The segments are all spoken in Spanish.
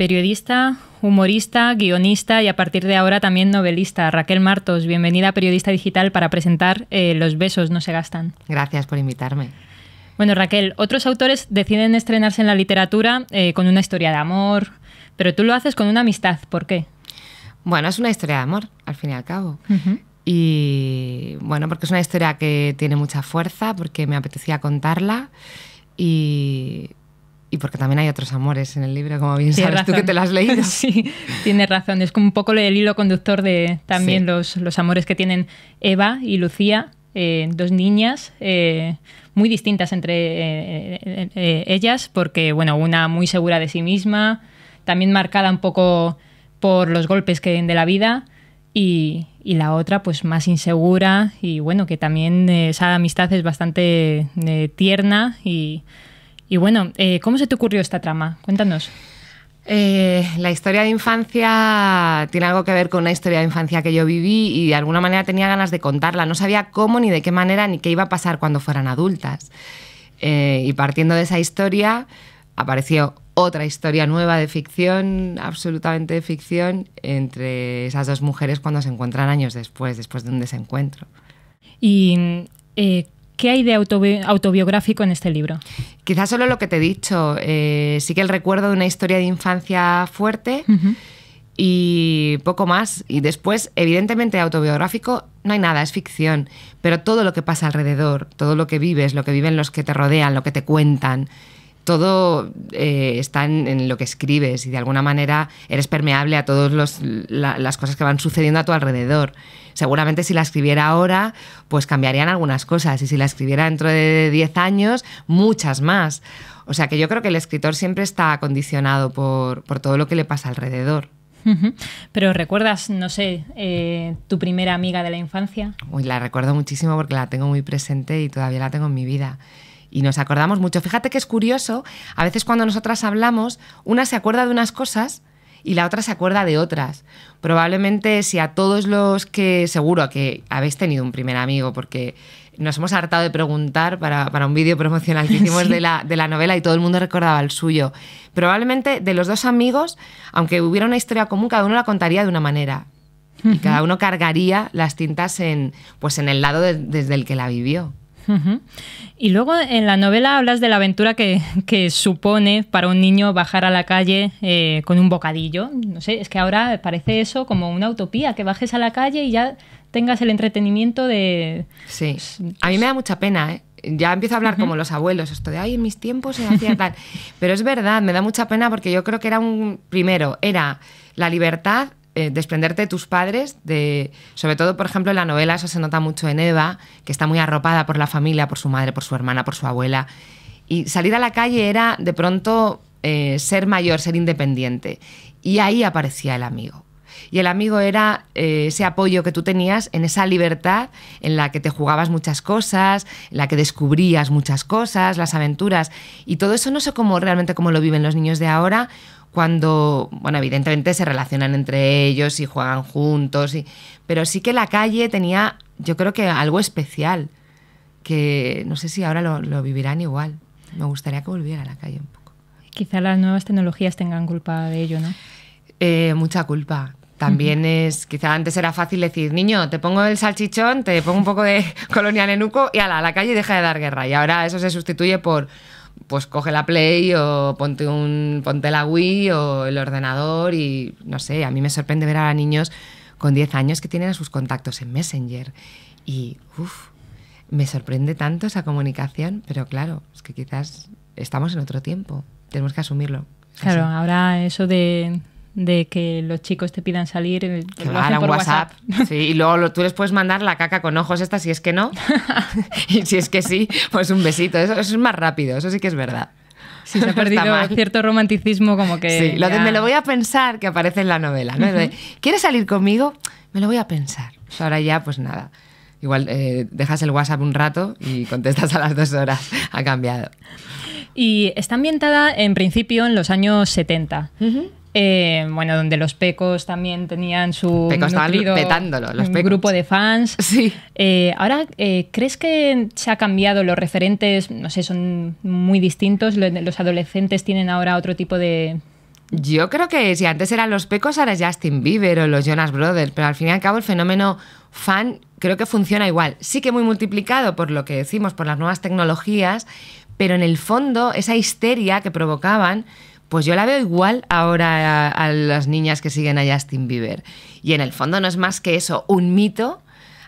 periodista, humorista, guionista y a partir de ahora también novelista. Raquel Martos, bienvenida a Periodista Digital para presentar eh, Los besos no se gastan. Gracias por invitarme. Bueno, Raquel, otros autores deciden estrenarse en la literatura eh, con una historia de amor, pero tú lo haces con una amistad. ¿Por qué? Bueno, es una historia de amor, al fin y al cabo. Y bueno, porque es una historia que tiene mucha fuerza, porque me apetecía contarla y y porque también hay otros amores en el libro, como bien sabes tú que te las has leído. Sí, tienes razón. Es como un poco el hilo conductor de también los, los, amores que tienen Eva y Lucía, eh, dos niñas eh, muy distintas entre eh, ellas, porque, bueno, una muy segura de sí misma, también marcada un poco por los golpes que de la vida. Y, y la otra, pues más insegura, y bueno, que también esa amistad es bastante tierna y, y bueno, eh, ¿cómo se te ocurrió esta trama? Cuéntanos. Eh, la historia de infancia tiene algo que ver con una historia de infancia que yo viví y de alguna manera tenía ganas de contarla. No sabía cómo, ni de qué manera, ni qué iba a pasar cuando fueran adultas. Eh, y partiendo de esa historia, apareció otra historia nueva de ficción, absolutamente de ficción, entre esas dos mujeres cuando se encuentran años después, después de un desencuentro. Y ¿Qué hay de autobiográfico en este libro? Quizás solo lo que te he dicho. Eh, sí que el recuerdo de una historia de infancia fuerte. y poco más. Y después, evidentemente, autobiográfico no hay nada, es ficción. Pero todo lo que pasa alrededor, todo lo que vives, lo que viven los que te rodean, lo que te cuentan, todo eh, está en, lo que escribes y de alguna manera eres permeable a todas las cosas que van sucediendo a tu alrededor. Seguramente si la escribiera ahora, pues cambiarían algunas cosas y si la escribiera dentro de 10 años, muchas más. O sea que yo creo que el escritor siempre está condicionado por, todo lo que le pasa alrededor. Pero recuerdas, no sé, eh, tu primera amiga de la infancia. Uy, la recuerdo muchísimo porque la tengo muy presente y todavía la tengo en mi vida y nos acordamos mucho. Fíjate que es curioso, a veces cuando nosotras hablamos, una se acuerda de unas cosas y la otra se acuerda de otras. Probablemente si a todos los que seguro que habéis tenido un primer amigo, porque nos hemos hartado de preguntar para, un vídeo promocional que hicimos de, la, novela y todo el mundo recordaba el suyo. Probablemente de los dos amigos, aunque hubiera una historia común, cada uno la contaría de una manera. Y cada uno cargaría las tintas en, pues en el lado desde el que la vivió. Y luego en la novela hablas de la aventura que, supone para un niño bajar a la calle eh, con un bocadillo. No sé, es que ahora parece eso como una utopía, que bajes a la calle y ya tengas el entretenimiento de... Sí, pues, a mí pues me da mucha pena, ¿eh? Ya empiezo a hablar como los abuelos, esto de, ay, en mis tiempos se hacía tal. Pero es verdad, me da mucha pena porque yo creo que era un, primero, era la libertad eh, desprenderte de tus padres, sobre todo, por ejemplo, en la novela eso se nota mucho en Eva, que está muy arropada por la familia, por su madre, por su hermana, por su abuela. Y salir a la calle era, de pronto, eh, ser mayor, ser independiente. Y ahí aparecía el amigo y el amigo era eh, ese apoyo que tú tenías en esa libertad en la que te jugabas muchas cosas, en la que descubrías muchas cosas, las aventuras y todo eso no sé cómo realmente cómo lo viven los niños de ahora cuando, bueno, evidentemente se relacionan entre ellos y juegan juntos, pero sí que la calle tenía, yo creo que algo especial, que no sé si ahora lo, vivirán igual. Me gustaría que volviera a la calle un poco. Quizá las nuevas tecnologías tengan culpa de ello, ¿no? Eh, mucha culpa también es, quizá antes era fácil decir, niño, te pongo el salchichón, te pongo un poco de colonia nenuco y ala, a la calle deja de dar guerra. Y ahora eso se sustituye por, pues coge la Play o ponte, un, ponte la Wii o el ordenador y no sé, a mí me sorprende ver a niños con 10 años que tienen a sus contactos en Messenger y, uff, me sorprende tanto esa comunicación, pero claro, es que quizás estamos en otro tiempo, tenemos que asumirlo. Claro, ahora eso de, de que los chicos te pidan salir el, claro, por WhatsApp. Sí, y luego tú les puedes mandar la caca con ojos esta si es que no. y si es que sí, pues un besito. Eso, es más rápido, eso sí que es verdad. se ha perdido cierto romanticismo como que... Sí, lo de me lo voy a pensar que aparece en la novela. ¿Quieres salir conmigo? Me lo voy a pensar. ahora ya, pues nada. Igual eh, dejas el WhatsApp un rato y contestas a las dos horas. Ha cambiado. Y está ambientada en principio en los años 70. Uh eh, bueno, donde los pecos también tenían su pecos los grupo de fans. Sí. Eh, ahora, eh, ¿crees que se ha cambiado los referentes? No sé, son muy distintos. Los adolescentes tienen ahora otro tipo de, yo creo que si antes eran los pecos, ahora es Justin Bieber o los Jonas Brothers, pero al fin y al cabo el fenómeno fan creo que funciona igual. Sí que muy multiplicado por lo que decimos, por las nuevas tecnologías, pero en el fondo esa histeria que provocaban pues yo la veo igual ahora a, las niñas que siguen a Justin Bieber. Y en el fondo no es más que eso, un mito,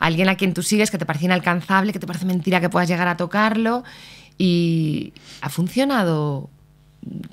alguien a quien tú sigues que te parece inalcanzable, que te parece mentira que puedas llegar a tocarlo. Y ha funcionado,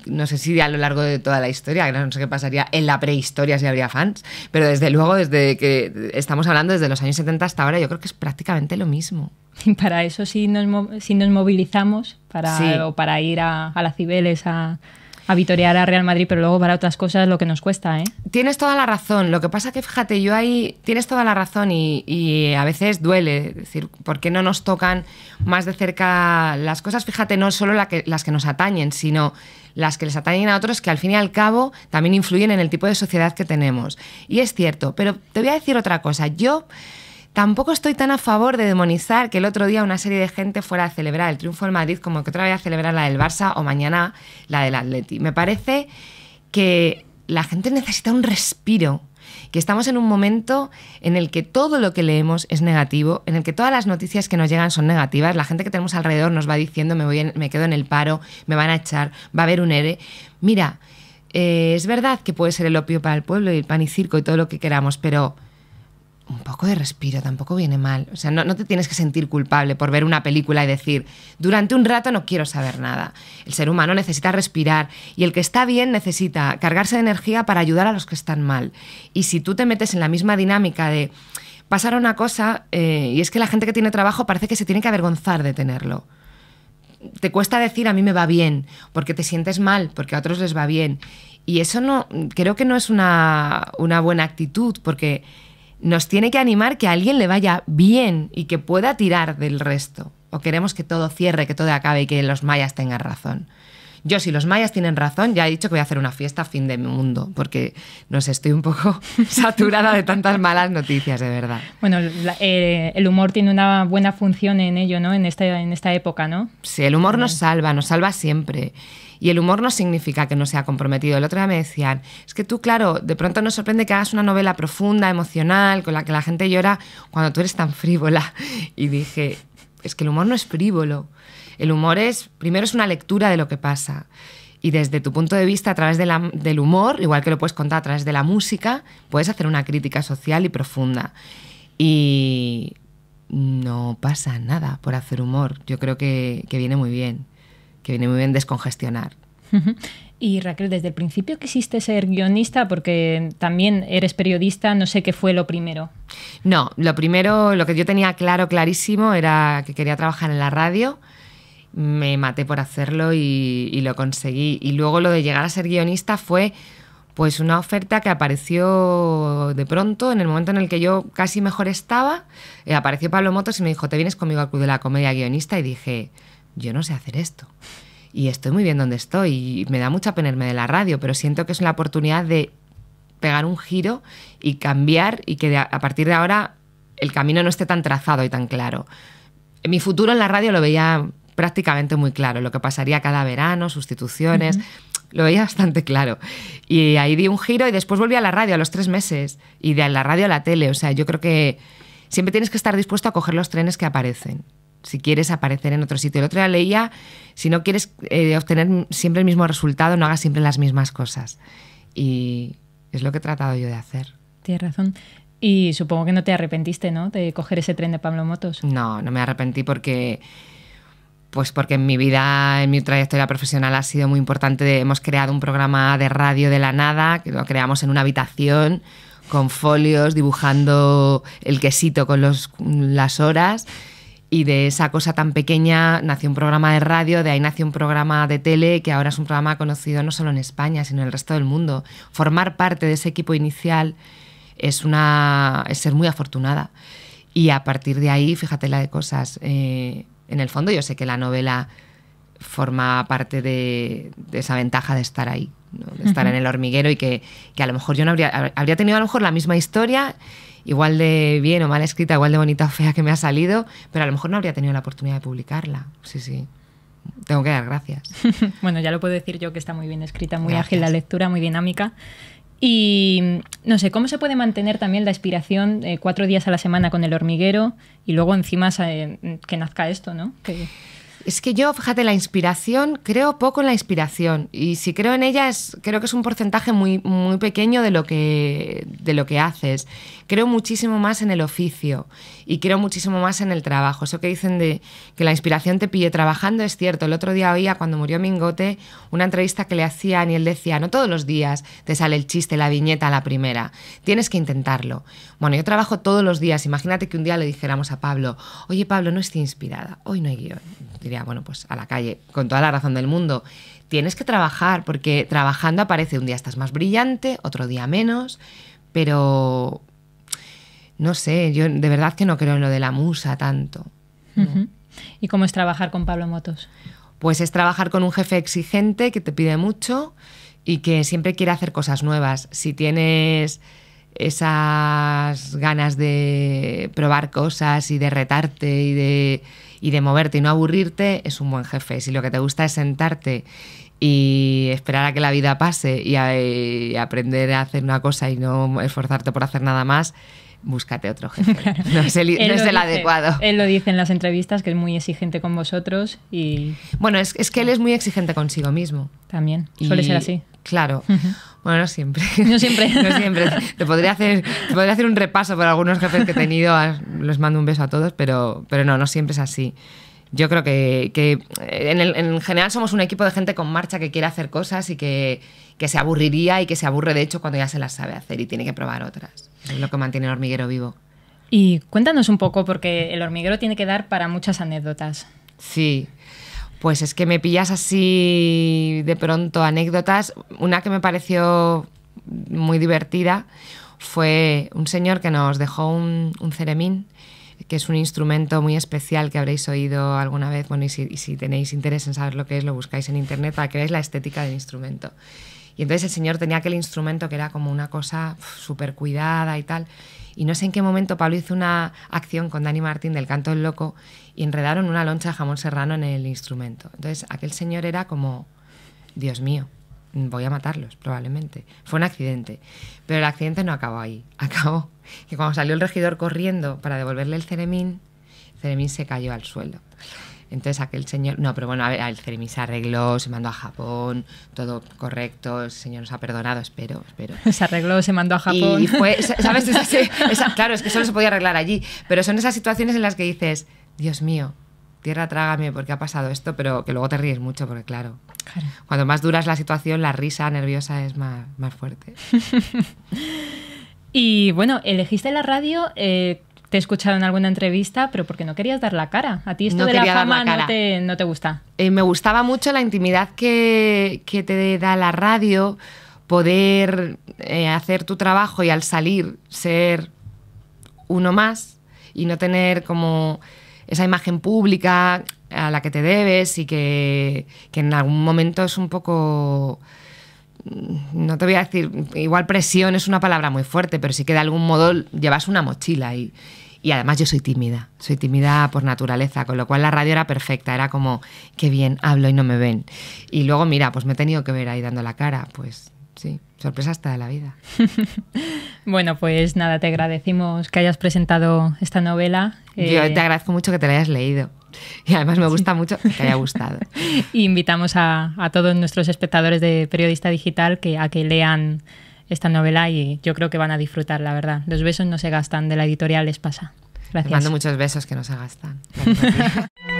no sé si a lo largo de toda la historia, no sé qué pasaría en la prehistoria si habría fans, pero desde luego, desde que estamos hablando, desde los años 70 hasta ahora, yo creo que es prácticamente lo mismo. Y para eso sí nos, nos movilizamos, para, para ir a, a las Cibeles a a vitorear a Real Madrid, pero luego para otras cosas lo que nos cuesta, ¿eh? Tienes toda la razón. Lo que pasa que, fíjate, yo ahí tienes toda la razón y, a veces duele. Es decir, ¿por qué no nos tocan más de cerca las cosas? Fíjate, no solo las que nos atañen, sino las que les atañen a otros que al fin y al cabo también influyen en el tipo de sociedad que tenemos. Y es cierto, pero te voy a decir otra cosa. Yo Tampoco estoy tan a favor de demonizar que el otro día una serie de gente fuera a celebrar el triunfo del Madrid como que otra vez a celebrar la del Barça o mañana la del Atleti. Me parece que la gente necesita un respiro, que estamos en un momento en el que todo lo que leemos es negativo, en el que todas las noticias que nos llegan son negativas, la gente que tenemos alrededor nos va diciendo me, voy me quedo en el paro, me van a echar, va a haber un ERE. Mira, eh, es verdad que puede ser el opio para el pueblo y el pan y circo y todo lo que queramos, pero un poco de respiro tampoco viene mal. O sea, no, te tienes que sentir culpable por ver una película y decir, durante un rato no quiero saber nada. El ser humano necesita respirar y el que está bien necesita cargarse de energía para ayudar a los que están mal. Y si tú te metes en la misma dinámica de pasar una cosa, eh, y es que la gente que tiene trabajo parece que se tiene que avergonzar de tenerlo. Te cuesta decir a mí me va bien, porque te sientes mal, porque a otros les va bien. Y eso no, creo que no es una, una buena actitud, porque nos tiene que animar que a alguien le vaya bien y que pueda tirar del resto. O queremos que todo cierre, que todo acabe y que los mayas tengan razón. Yo, si los mayas tienen razón, ya he dicho que voy a hacer una fiesta a fin de mundo, porque nos estoy un poco saturada de tantas malas noticias, de verdad. Bueno, eh, el humor tiene una buena función en ello, ¿no? En esta, en esta época, ¿no? Sí, el humor nos eh. salva, nos salva siempre. Y el humor no significa que no sea comprometido. El otro día me decían, es que tú, claro, de pronto nos sorprende que hagas una novela profunda, emocional, con la que la gente llora, cuando tú eres tan frívola. Y dije, es que el humor no es frívolo. El humor es, primero es una lectura de lo que pasa. Y desde tu punto de vista, a través del humor, igual que lo puedes contar a través de la música, puedes hacer una crítica social y profunda. Y no pasa nada por hacer humor. Yo creo que viene muy bien que viene muy bien descongestionar. Y Raquel, desde el principio quisiste ser guionista porque también eres periodista, no sé qué fue lo primero. No, lo primero, lo que yo tenía claro, clarísimo, era que quería trabajar en la radio. Me maté por hacerlo y, lo conseguí. Y luego lo de llegar a ser guionista fue pues una oferta que apareció de pronto, en el momento en el que yo casi mejor estaba, eh, apareció Pablo Motos y me dijo, te vienes conmigo al Club de la Comedia Guionista y dije, yo no sé hacer esto. Y estoy muy bien donde estoy y me da mucha pena de la radio, pero siento que es una oportunidad de pegar un giro y cambiar y que a partir de ahora el camino no esté tan trazado y tan claro. mi futuro en la radio lo veía prácticamente muy claro, lo que pasaría cada verano, sustituciones, lo veía bastante claro. Y ahí di un giro y después volví a la radio a los tres meses y de la radio a la tele. O sea, yo creo que siempre tienes que estar dispuesto a coger los trenes que aparecen si quieres aparecer en otro sitio. El otro día leía, si no quieres eh, obtener siempre el mismo resultado, no hagas siempre las mismas cosas. Y es lo que he tratado yo de hacer. Tienes razón. Y supongo que no te arrepentiste, ¿no? De coger ese tren de Pablo Motos. No, no me arrepentí porque... Pues porque en mi vida, en mi trayectoria profesional ha sido muy importante. Hemos creado un programa de radio de la nada, que lo creamos en una habitación, con folios, dibujando el quesito con los, las horas y de esa cosa tan pequeña nació un programa de radio, de ahí nació un programa de tele que ahora es un programa conocido no solo en España, sino en el resto del mundo. Formar parte de ese equipo inicial es, una, es ser muy afortunada. Y a partir de ahí, fíjate la de cosas. Eh, en el fondo yo sé que la novela forma parte de, esa ventaja de estar ahí, de estar en el hormiguero y que, a lo mejor yo no habría, habría tenido a lo mejor la misma historia, igual de bien o mal escrita, igual de bonita o fea que me ha salido, pero a lo mejor no habría tenido la oportunidad de publicarla. Sí, sí tengo que dar gracias. bueno, ya lo puedo decir yo que está muy bien escrita, muy ágil la lectura, muy dinámica. Y no sé, ¿cómo se puede mantener también la inspiración eh, cuatro días a la semana con el hormiguero y luego encima eh, que nazca esto, ¿no? Que... Es que yo, fíjate, la inspiración, creo poco en la inspiración. Y si creo en ella, es, creo que es un porcentaje muy, muy pequeño de lo, que, de lo que haces. Creo muchísimo más en el oficio y creo muchísimo más en el trabajo. Eso que dicen de que la inspiración te pille trabajando es cierto. El otro día oía, cuando murió Mingote, una entrevista que le hacían y él decía, no todos los días te sale el chiste, la viñeta, la primera. Tienes que intentarlo. Bueno, yo trabajo todos los días. Imagínate que un día le dijéramos a Pablo, oye Pablo, no estoy inspirada, hoy no hay guión diría, bueno, pues a la calle, con toda la razón del mundo. Tienes que trabajar, porque trabajando aparece un día estás más brillante, otro día menos, pero no sé, yo de verdad que no creo en lo de la musa tanto. ¿Y cómo es trabajar con Pablo Motos? Pues es trabajar con un jefe exigente que te pide mucho y que siempre quiere hacer cosas nuevas. Si tienes esas ganas de probar cosas y de retarte y de y de moverte y no aburrirte, es un buen jefe. Si lo que te gusta es sentarte y esperar a que la vida pase y, aprender a hacer una cosa y no esforzarte por hacer nada más, búscate otro jefe. No es el, adecuado. Él lo dice en las entrevistas, que es muy exigente con vosotros y... Bueno, es, que él es muy exigente consigo mismo. También, suele ser así. Claro. Bueno, no siempre. No siempre. no siempre. Te podría, hacer, podría hacer un repaso por algunos jefes que he tenido. Ah, les mando un beso a todos, pero, pero no, no siempre es así. Yo creo que, eh, en, general somos un equipo de gente con marcha que quiere hacer cosas y que, que, se aburriría y que se aburre de hecho cuando ya se las sabe hacer y tiene que probar otras. es lo que mantiene el hormiguero vivo. Y cuéntanos un poco, porque el hormiguero tiene que dar para muchas anécdotas. Sí, pues es que me pillas así de pronto anécdotas. Una que me pareció muy divertida fue un señor que nos dejó un, ceremín, que es un instrumento muy especial que habréis oído alguna vez. Bueno, y si, tenéis interés en saber lo que es, lo buscáis en internet para que veáis la estética del instrumento. Y entonces el señor tenía aquel instrumento que era como una cosa súper cuidada y tal. Y no sé en qué momento Pablo hizo una acción con Dani Martín del Canto del Loco y enredaron una loncha de jamón serrano en el instrumento. Entonces aquel señor era como, Dios mío, voy a matarlos probablemente. Fue un accidente, pero el accidente no acabó ahí, acabó que cuando salió el regidor corriendo para devolverle el ceremín, ceremín se cayó al suelo. Entonces aquel señor, no, pero bueno, a ver, el se arregló, se mandó a Japón, todo correcto, el señor nos ha perdonado, espero, espero. Se arregló, se mandó a Japón. Y fue, ¿sabes? claro, es que solo se podía arreglar allí, pero son esas situaciones en las que dices, Dios mío, tierra trágame porque ha pasado esto, pero que luego te ríes mucho porque claro, cuando más dura es la situación, la risa nerviosa es más, fuerte. y bueno, elegiste la radio... Eh, te he escuchado en alguna entrevista, pero porque no querías dar la cara. A ti esto de la fama no, te, gusta. Eh, me gustaba mucho la intimidad que, te da la radio, poder eh, hacer tu trabajo y al salir ser uno más y no tener como esa imagen pública a la que te debes y que, que en algún momento es un poco no te voy a decir, igual presión es una palabra muy fuerte, pero sí que de algún modo llevas una mochila y, y además yo soy tímida, soy tímida por naturaleza, con lo cual la radio era perfecta, era como, qué bien, hablo y no me ven. Y luego, mira, pues me he tenido que ver ahí dando la cara, pues sí, sorpresa hasta de la vida. bueno, pues nada, te agradecimos que hayas presentado esta novela. Yo te eh, agradezco mucho que te la hayas leído. Y además me gusta mucho que haya gustado. invitamos a, todos nuestros espectadores de Periodista Digital que, a que lean esta novela y yo creo que van a disfrutar, la verdad. Los besos no se gastan, de la editorial les pasa. Gracias. Te mando muchos besos que no se gastan.